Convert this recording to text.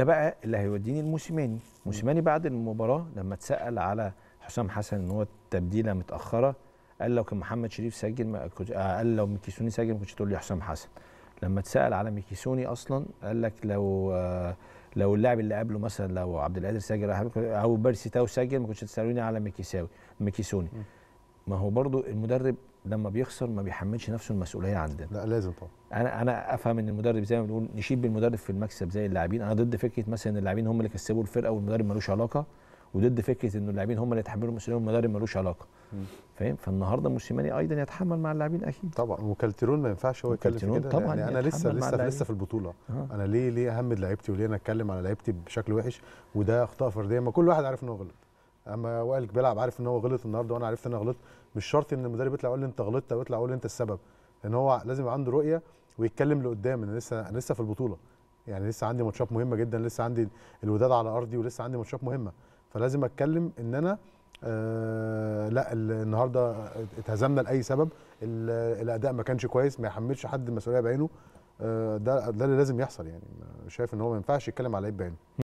ده بقى اللي هيوديني الموسيماني موسيماني بعد المباراه لما اتسال على حسام حسن ان هو تبديله متاخره قال لو كان محمد شريف سجل ما كنت آه، قال لو ميكيسوني سجل ما كنتش تقول لي حسام حسن لما اتسال على ميكيسوني اصلا قال لك لو آه، لو اللاعب اللي قبله مثلا لو عبد القادر سجل او بيرسي تاو سجل ما كنتش تسالوني على ميكيساوي ميكيسوني ما هو برضو المدرب لما بيخسر ما بيحملش نفسه المسؤوليه عندنا لا لازم طبعا انا انا افهم ان المدرب زي ما بنقول نشيب بالمدرب في المكسب زي اللاعبين انا ضد فكره مثلا اللاعبين هم اللي كسبوا الفرقه والمدرب ملوش علاقه وضد فكره ان اللاعبين هم اللي يتحملوا المسؤوليه والمدرب ملوش علاقه فاهم فالنهارده موسيماني ايضا يتحمل مع اللاعبين اكيد طبعا وكالتيرون ما ينفعش هو يتكلم كده طبعا يعني انا لسه لسه لسه في البطوله آه. انا ليه ليه اهمد لعيبتي وليه انا اتكلم على لعيبتي بشكل وحش وده اخطاء فرديه ما كل واحد عارف انه غلط اما وائل بيلعب عارف ان هو غلط النهارده وانا عرفت ان انا غلطت مش شرط ان المدرب يطلع يقول لي انت غلطت او يطلع يقول لي انت السبب ان هو لازم يبقى عنده رؤيه ويتكلم لقدام انا لسه انا لسه في البطوله يعني لسه عندي ماتشات مهمه جدا لسه عندي الوداد على ارضي ولسه عندي ماتشات مهمه فلازم اتكلم ان انا آه لا النهارده اتهزمنا لاي سبب الاداء ما كانش كويس ما يحملش حد المسؤوليه بعينه آه ده ده اللي لازم يحصل يعني شايف ان هو ما ينفعش يتكلم على لعيب بعينه